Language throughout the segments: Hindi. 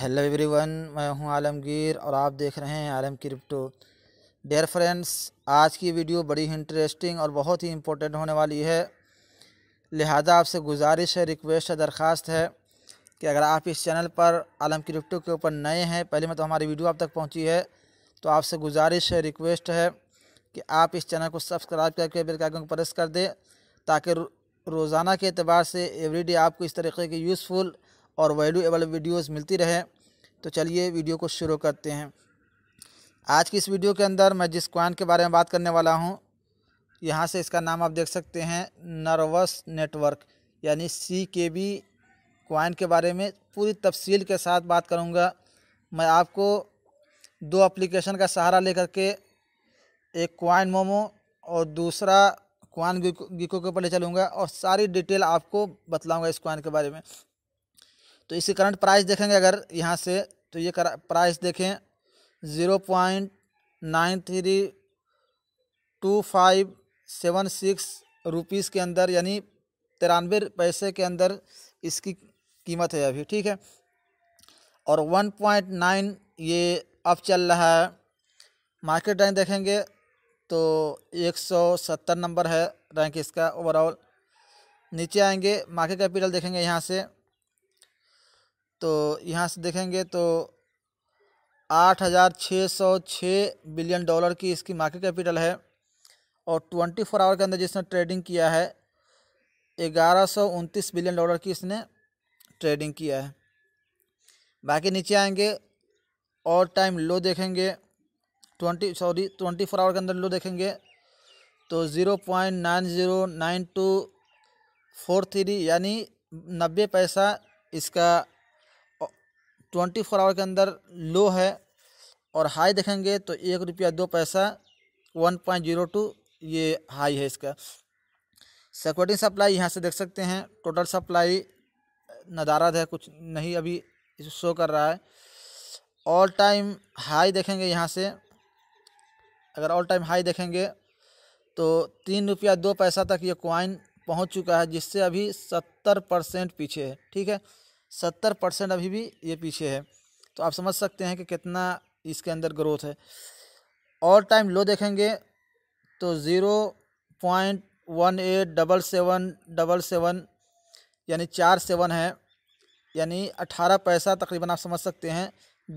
हेलो एवरीवन मैं हूं आलमगीर और आप देख रहे हैं आलम क्रिप्टो डेयर फ्रेंड्स आज की वीडियो बड़ी इंटरेस्टिंग और बहुत ही इम्पोर्टेंट होने वाली है लिहाजा आपसे गुजारिश है रिक्वेस्ट है दरख्वास्त है कि अगर आप इस चैनल पर आलम क्रिप्टो के ऊपर नए हैं पहले में तो हमारी वीडियो आप तक पहुँची है तो आपसे गुजारिश है रिक्वेस्ट है कि आप इस चैनल को सब्सक्राइब करके बिल्कुल का प्रेस कर दें ताकि रोज़ाना के अतबार से एवरीडे आपको इस तरीके की यूज़फुल और वैल्यूएबल वीडियोस मिलती रहे तो चलिए वीडियो को शुरू करते हैं आज की इस वीडियो के अंदर मैं जिस क्वान के बारे में बात करने वाला हूँ यहाँ से इसका नाम आप देख सकते हैं नर्वस नेटवर्क यानी सी के बी क्वाइन के बारे में पूरी तफसील के साथ बात करूँगा मैं आपको दो एप्लीकेशन का सहारा लेकर के एक क्वाइन मोमो और दूसरा क्वान गिको के ऊपर ले चलूँगा और सारी डिटेल आपको बतलाऊँगा इस क्वाइन के बारे में तो इसी करंट प्राइस देखेंगे अगर यहाँ से तो ये प्राइस देखें zero point nine three two five seven six rupees के अंदर यानी तिरानवे पैसे के अंदर इसकी कीमत है अभी ठीक है और वन पॉइंट नाइन ये अब चल रहा है मार्केट रैंक देखेंगे तो एक सौ सत्तर नंबर है रैंक इसका ओवरऑल नीचे आएंगे मार्केट कैपिटल देखेंगे यहाँ से तो यहाँ से देखेंगे तो आठ हज़ार छः सौ छः बिलियन डॉलर की इसकी मार्केट कैपिटल है और ट्वेंटी फोर आवर के अंदर जिसने ट्रेडिंग किया है ग्यारह सौ उनतीस बिलियन डॉलर की इसने ट्रेडिंग किया है बाकी नीचे आएंगे ऑल टाइम लो देखेंगे twenty sorry twenty four hour के अंदर लो देखेंगे तो zero point nine zero nine two four three यानी नब्बे पैसा इसका ट्वेंटी फोर आवर के अंदर लो है और हाई देखेंगे तो एक रुपया दो पैसा वन पॉइंट जीरो टू ये हाई है इसका सिक्योरिटी सप्लाई यहाँ से देख सकते हैं टोटल सप्लाई नदारद है कुछ नहीं अभी शो कर रहा है ऑल टाइम हाई देखेंगे यहाँ से अगर ऑल टाइम हाई देखेंगे तो तीन रुपया दो पैसा तक ये क्वाइन पहुँच चुका है जिससे अभी सत्तर परसेंट पीछे है ठीक है सत्तर परसेंट अभी भी ये पीछे है तो आप समझ सकते हैं कि कितना इसके अंदर ग्रोथ है ऑल टाइम लो देखेंगे तो zero point one eight double seven double seven यानी चार सेवन है यानी अठारह पैसा तकरीबन आप समझ सकते हैं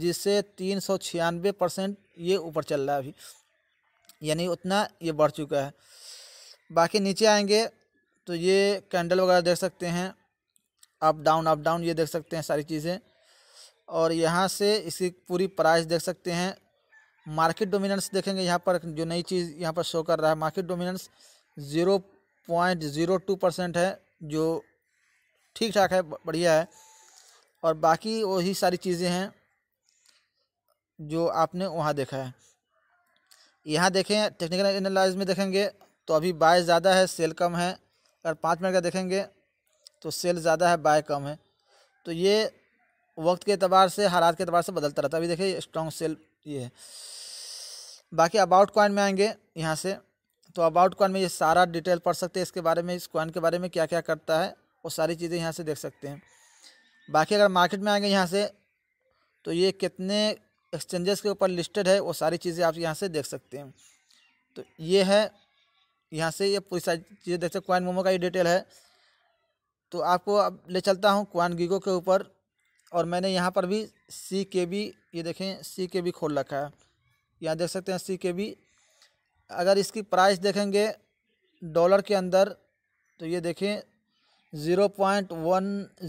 जिससे तीन सौ छियानवे परसेंट ये ऊपर चल रहा है अभी यानी उतना ये बढ़ चुका है बाकी नीचे आएंगे तो ये कैंडल वगैरह देख सकते हैं अप डाउन अप डाउन ये देख सकते हैं सारी चीज़ें और यहाँ से इसकी पूरी प्राइस देख सकते हैं मार्केट डोमिनेंस देखेंगे यहाँ पर जो नई चीज़ यहाँ पर शो कर रहा है market dominance zero point zero two percent है जो ठीक ठाक है बढ़िया है और बाकी वही सारी चीज़ें हैं जो आपने वहाँ देखा है यहाँ देखें टेक्निकल एनालिस में देखेंगे तो अभी बाय ज़्यादा है सेल कम है अगर पाँच मिनट का देखेंगे तो सेल ज़्यादा है बाय कम है तो ये वक्त के अतबार से हालात के अतबार से बदलता रहता है अभी देखिए स्ट्रॉन्ग सेल ये है बाकी अबाउट कॉइन में आएंगे यहाँ से तो अबाउट कॉइन में ये सारा डिटेल पढ़ सकते हैं इसके बारे में इस कॉइन के बारे में क्या क्या करता है वो सारी चीज़ें यहाँ से देख सकते हैं बाकी अगर मार्केट में आएंगे यहाँ से तो ये कितने एक्सचेंजेस के ऊपर लिस्टेड है वो सारी चीज़ें आप यहाँ से देख सकते हैं तो ये है यहाँ से ये पूरी सारी चीज़ें देख सकते कॉइन मोमो का ये डिटेल है तो आपको अब ले चलता हूँ क्वानगीगो के ऊपर और मैंने यहाँ पर भी सी के बी ये देखें सी के बी खोल रखा है यहाँ देख सकते हैं सी के बी अगर इसकी प्राइस देखेंगे डॉलर के अंदर तो ये देखें zero point one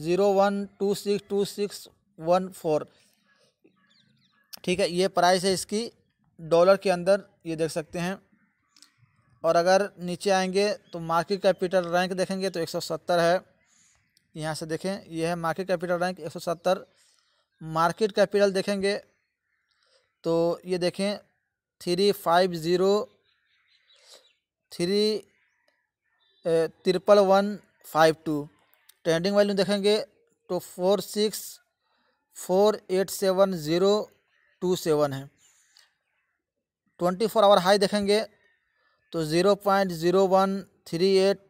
zero one two six two six one four ठीक है ये प्राइस है इसकी डॉलर के अंदर ये देख सकते हैं और अगर नीचे आएंगे तो मार्केट कैपिटल रैंक देखेंगे तो एक सौ सत्तर है यहाँ से देखें यह है मार्केट कैपिटल रैंक एक मार्केट कैपिटल देखेंगे तो ये देखें three five zero three triple one five two trending value देखेंगे तो four six four eight seven zero two seven है ट्वेंटी फोर आवर हाई देखेंगे तो zero point zero one three eight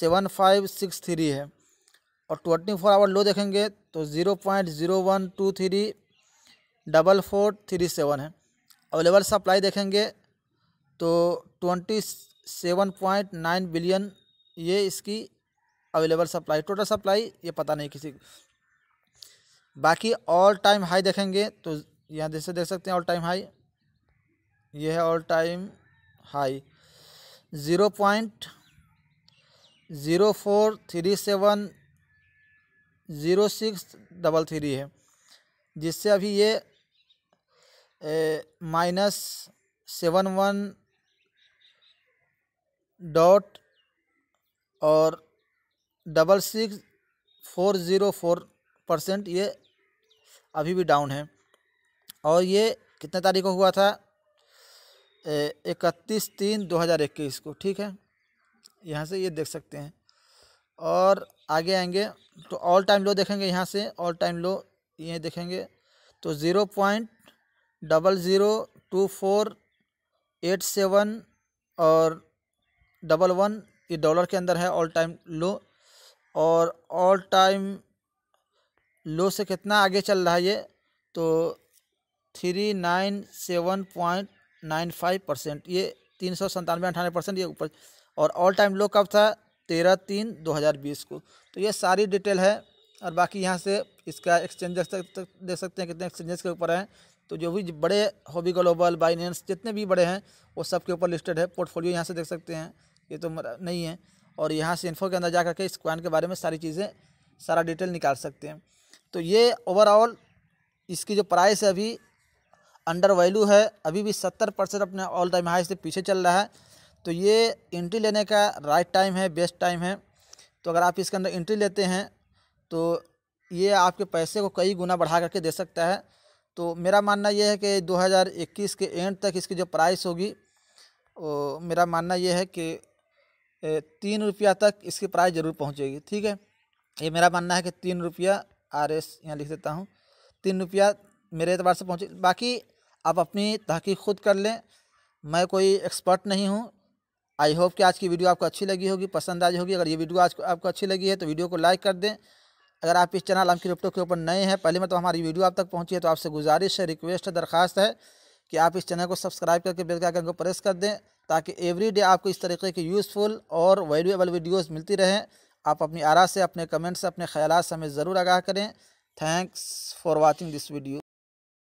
seven five six three है और ट्वेंटी फोर आवर लो देखेंगे तो zero point zero one two three double four three seven है अवेलेबल सप्लाई देखेंगे तो twenty seven point nine billion ये इसकी अवेलेबल सप्लाई टोटल सप्लाई ये पता नहीं किसी बाकी ऑल टाइम हाई देखेंगे तो यहाँ जैसे देख सकते हैं ऑल टाइम हाई ये है all time high zero point zero four three seven zero six double three है जिससे अभी ये माइनस सेवन वन डॉट और double six four zero four percent ये अभी भी डाउन है और ये कितने तारीख को हुआ था इकतीस तीन दो हज़ार इक्कीस को ठीक है यहाँ से ये देख सकते हैं और आगे आएंगे तो ऑल टाइम लो देखेंगे यहाँ से ऑल टाइम लो ये देखेंगे तो zero point double zero two four eight seven और डबल वन ये डॉलर के अंदर है ऑल टाइम लो और ऑल टाइम लो से कितना आगे चल रहा है ये तो three nine seven point nine five percent ये तीन सौ संतानवे अठानवे परसेंट ये ऊपर और ऑल टाइम लो कब था तेरह तीन दो हज़ार बीस को तो ये सारी डिटेल है और बाकी यहाँ से इसका एक्सचेंज देख सकते देख सकते हैं कितने एक्सचेंजेस के ऊपर हैं तो जो भी बड़े हॉबी ग्लोबल बाइनेंस जितने भी बड़े हैं वो सब के ऊपर लिस्टेड है पोर्टफोलियो यहाँ से देख सकते हैं ये तो नहीं है और यहाँ से इन्फो के अंदर जा करके इस क्वान के बारे में सारी चीज़ें सारा डिटेल निकाल सकते हैं तो ये ओवरऑल इसकी जो प्राइस है अभी अंडर वैल्यू है अभी भी सत्तर परसेंट अपने ऑल टाइम हाई से पीछे चल रहा है तो ये इंट्री लेने का राइट टाइम है बेस्ट टाइम है तो अगर आप इसके अंदर एंट्री लेते हैं तो ये आपके पैसे को कई गुना बढ़ा करके दे सकता है तो मेरा मानना यह है कि 2021 के एंड तक इसकी जो प्राइस होगी वो मेरा मानना यह है कि तीन रुपया तक इसकी प्राइस ज़रूर पहुंचेगी ठीक है ये मेरा मानना है कि तीन रुपया आर एस यहाँ लिख देता हूँ तीन रुपया मेरे एतबार से पहुँचे बाकी आप अपनी तहकीक खुद कर लें मैं कोई एक्सपर्ट नहीं हूँ आई होप कि आज की वीडियो आपको अच्छी लगी होगी पसंद आई होगी अगर ये वीडियो आज आपको अच्छी लगी है तो वीडियो को लाइक कर दें अगर आप इस चैनल आम रिप्टो के ऊपर नए हैं पहले मतलब तो हमारी वीडियो आप तक पहुँची है तो आपसे गुजारिश है रिक्वेस्ट है दरखास्त है कि आप इस चैनल को सब्सक्राइब करके बेल आइकन को प्रेस कर दें ताकि एवरीडे आपको इस तरीके की यूज़फुल और वैल्यूएबल वीडियोस मिलती रहें आप अपनी आरा से अपने कमेंट्स से अपने ख्याल से हमें ज़रूर आगाह करें thanks for watching this video